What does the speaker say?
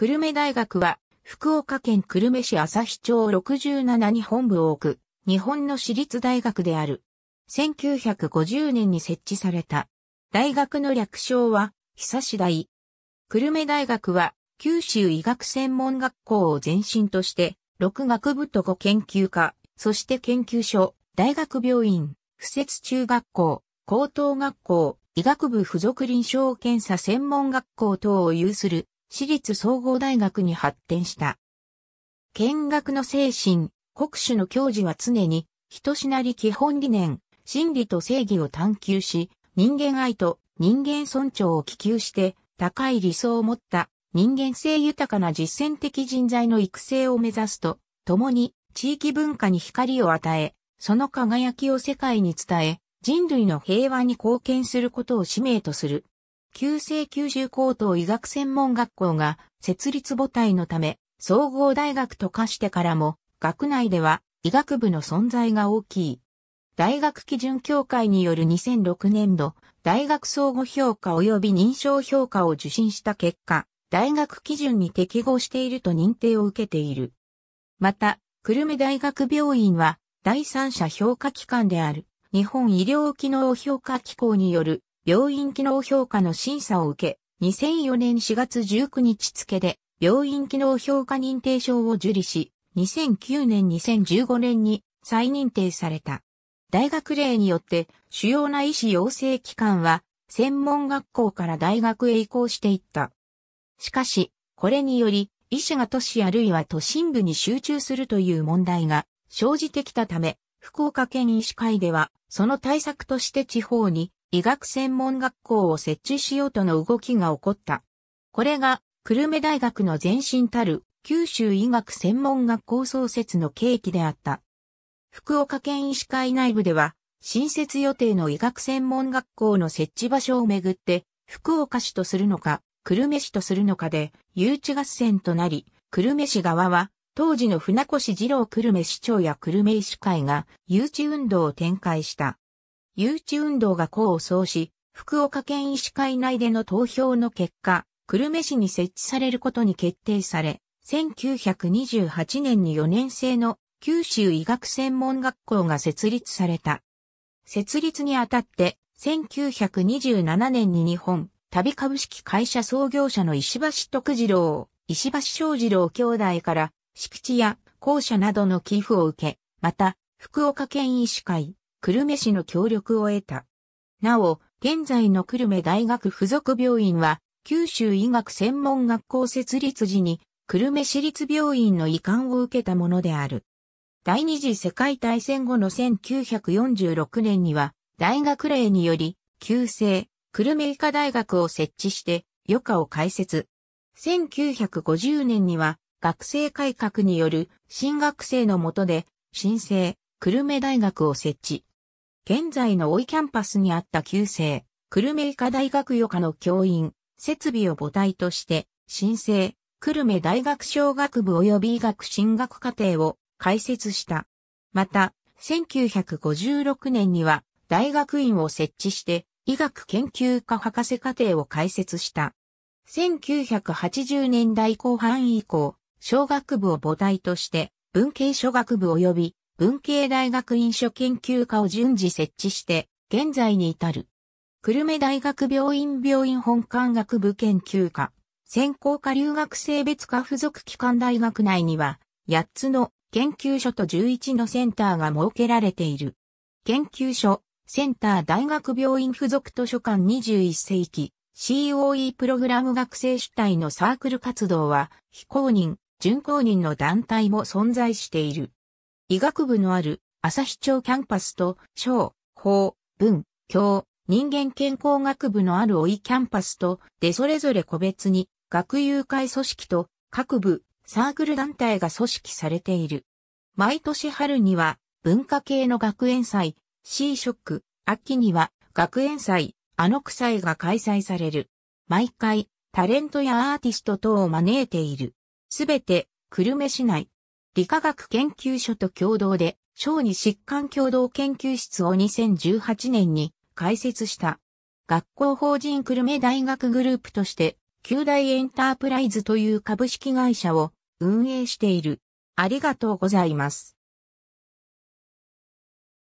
久留米大学は、福岡県久留米市朝日町67に本部を置く、日本の私立大学である。1950年に設置された。大学の略称は、久し大。久留米大学は、九州医学専門学校を前身として、6学部と5研究科、そして研究所、大学病院、不設中学校、高等学校、医学部附属臨床検査専門学校等を有する私立総合大学に発展した。見学の精神、国主の教授は常に、人しなり基本理念、真理と正義を探求し、人間愛と人間尊重を希求して、高い理想を持った人間性豊かな実践的人材の育成を目指すと、共に地域文化に光を与え、その輝きを世界に伝え、人類の平和に貢献することを使命とする。旧制九州高等医学専門学校が設立母体のため、総合大学と化してからも、学内では医学部の存在が大きい。大学基準協会による2006年度、大学総合評価及び認証評価を受診した結果、大学基準に適合していると認定を受けている。また、久留米大学病院は、第三者評価機関である、日本医療機能評価機構による病院機能評価の審査を受け、2004年4月19日付で病院機能評価認定証を受理し、2009年2015年に再認定された。大学令によって主要な医師養成機関は専門学校から大学へ移行していった。しかし、これにより医師が都市あるいは都心部に集中するという問題が生じてきたため、福岡県医師会ではその対策として地方に医学専門学校を設置しようとの動きが起こった。これが、久留米大学の前身たる九州医学専門学校創設の契機であった。福岡県医師会内部では、新設予定の医学専門学校の設置場所をめぐって、福岡市とするのか、久留米市とするのかで、誘致合戦となり、久留米市側は、当時の船越二郎久留米市長や久留米医師会が誘致運動を展開した。誘致運動が功を奏し、福岡県医師会内での投票の結果、久留米市に設置されることに決定され、1928年に4年生の九州医学専門学校が設立された。設立にあたって、1927年に日本、旅株式会社創業者の石橋徳次郎、石橋正次郎兄弟から、敷地や校舎などの寄付を受け、また、福岡県医師会、久留米市の協力を得た。なお、現在の久留米大学附属病院は、九州医学専門学校設立時に、久留米市立病院の移管を受けたものである。第二次世界大戦後の1946年には、大学令により、旧制、久留米医科大学を設置して、余暇を開設。1950年には、学生改革による新学生の下で、新生、久留米大学を設置。現在の大井キャンパスにあった旧制、久留米医科大学予科の教員、設備を母体として、新生、久留米大学小学部及び医学進学課程を開設した。また、1956年には大学院を設置して、医学研究科博士課程を開設した。1980年代後半以降、小学部を母体として、文系小学部及び文系大学院所研究科を順次設置して、現在に至る。久留米大学病院病院本館学部研究科、専攻科留学生別科付属機関大学内には、8つの研究所と11のセンターが設けられている。研究所、センター大学病院付属図書館21世紀、COE プログラム学生主体のサークル活動は、非公認、準公認の団体も存在している。医学部のある朝日町キャンパスと小、法、文、教、人間健康学部のある老いキャンパスとでそれぞれ個別に学友会組織と各部、サークル団体が組織されている。毎年春には文化系の学園祭、C ショック、秋には学園祭、あの草祭が開催される。毎回、タレントやアーティスト等を招いている。すべて、久留米市内、理化学研究所と共同で、小児疾患共同研究室を2018年に開設した。学校法人久留米大学グループとして、九大エンタープライズという株式会社を運営している。ありがとうございます。